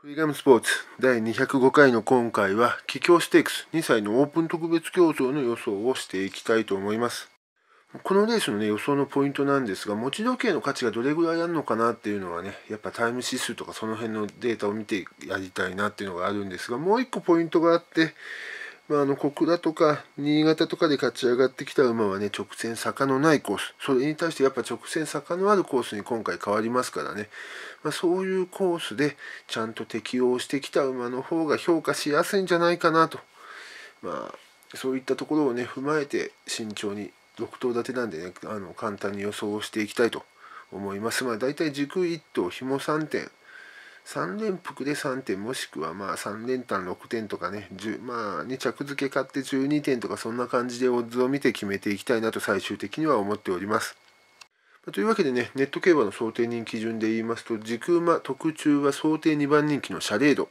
フリーガムスポーツ第205回の今回は、桔梗ステークス2歳のオープン特別競争の予想をしていきたいと思います。このレースの、ね、予想のポイントなんですが、持ち時計の価値がどれぐらいあるのかなっていうのはね、やっぱタイム指数とかその辺のデータを見てやりたいなっていうのがあるんですが、もう一個ポイントがあって、まあ、あの小倉とか新潟とかで勝ち上がってきた馬はね直線坂のないコースそれに対してやっぱ直線坂のあるコースに今回変わりますからね、まあ、そういうコースでちゃんと適応してきた馬の方が評価しやすいんじゃないかなと、まあ、そういったところをね踏まえて慎重に6頭立てなんでねあの簡単に予想をしていきたいと思います。まあ、たい軸1頭紐3点3連複で3点もしくはまあ3連単6点とかねまあ着付け買って12点とかそんな感じでオッズを見て決めていきたいなと最終的には思っております。というわけでねネット競馬の想定人気順で言いますと軸馬特注は想定2番人気のシャレード、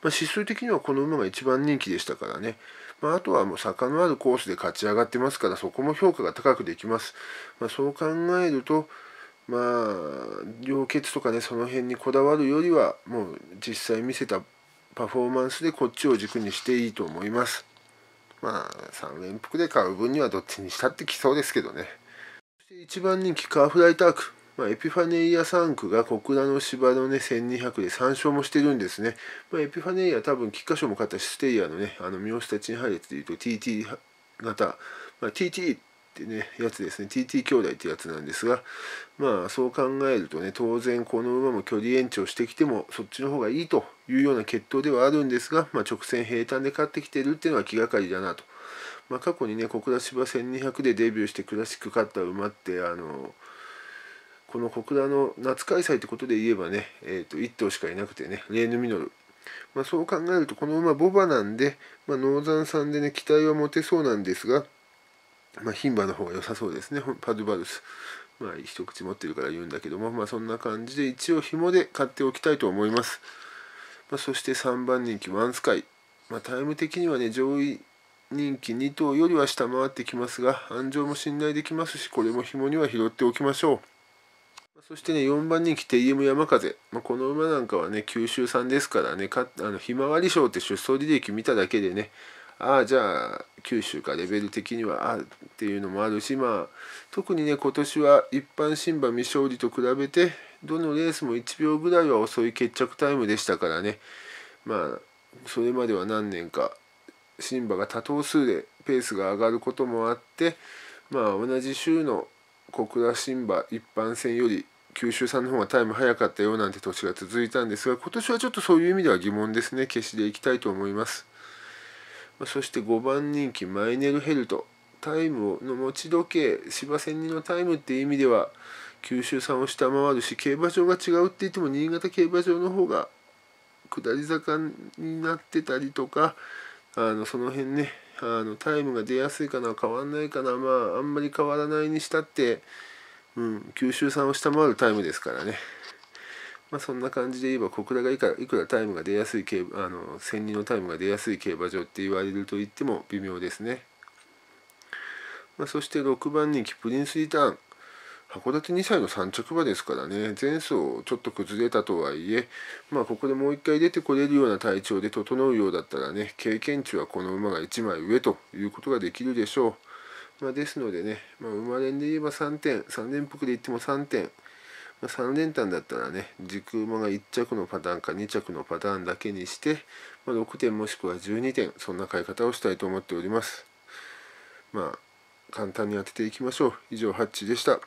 まあ、指数的にはこの馬が1番人気でしたからねまあ、あとはもう坂のあるコースで勝ち上がってますからそこも評価が高くできます。まあ、そう考えると、まあ溶血とかねその辺にこだわるよりはもう実際見せたパフォーマンスでこっちを軸にしていいと思いますまあ3連複で買う分にはどっちにしたってきそうですけどねそして1番人気カーフライタークまあ、エピファネイア3区が小倉の芝のね1200で3勝もしてるんですね、まあ、エピファネイア多分菊花賞も勝ったしステイヤーのねあの三好たちに入れていうと TT 型、まあ、TT ってねやつですね TT 兄弟ってやつなんですがまあそう考えるとね当然この馬も距離延長してきてもそっちの方がいいというような決闘ではあるんですが、まあ、直線平坦で勝ってきてるっていうのは気がかりだなと、まあ、過去にね小倉芝1200でデビューしてクラシック勝った馬ってあのこの小倉の夏開催ってことで言えばね、えー、と1頭しかいなくてねレーヌ・ミノルまあ、そう考えるとこの馬ボバなんで、まあ、ノーザンさんでね期待は持てそうなんですがまあ、牝馬の方が良さそうですねパドゥバルス。まあ、一口持ってるから言うんだけども、まあ、そんな感じで一応紐で買っておきたいと思います。まあ、そして3番人気ワンスカイ。まあ、タイム的にはね、上位人気2頭よりは下回ってきますが、安定も信頼できますし、これも紐には拾っておきましょう。そしてね、4番人気、テイエム山風。まあ、この馬なんかはね、九州産ですからね、あのひまわり賞って出走履歴見ただけでね、ああじゃあ九州かレベル的にはあっていうのもあるしまあ特にね今年は一般新馬未勝利と比べてどのレースも1秒ぐらいは遅い決着タイムでしたからねまあそれまでは何年か新馬が多頭数でペースが上がることもあってまあ同じ週の小倉新馬一般戦より九州さんの方がタイム早かったよなんて年が続いたんですが今年はちょっとそういう意味では疑問ですね決していきたいと思います。そして5番人気マイネルヘルトタイムの持ち時計芝千里のタイムっていう意味では九州産を下回るし競馬場が違うって言っても新潟競馬場の方が下り坂になってたりとかあのその辺ねあのタイムが出やすいかな変わんないかなまああんまり変わらないにしたって、うん、九州産を下回るタイムですからね。まあ、そんな感じで言えば小倉がいくらタイムが出やすい競あの千人のタイムが出やすい競馬場って言われると言っても微妙ですね、まあ、そして6番人気プリンスリターン函館2歳の3着馬ですからね前走ちょっと崩れたとはいえまあここでもう一回出てこれるような体調で整うようだったらね経験値はこの馬が1枚上ということができるでしょう、まあ、ですのでね、まあ、馬連で言えば3点3連複で言っても3点3連単だったらね軸馬が1着のパターンか2着のパターンだけにして、まあ、6点もしくは12点そんな買い方をしたいと思っておりますまあ簡単に当てていきましょう以上ハッチでした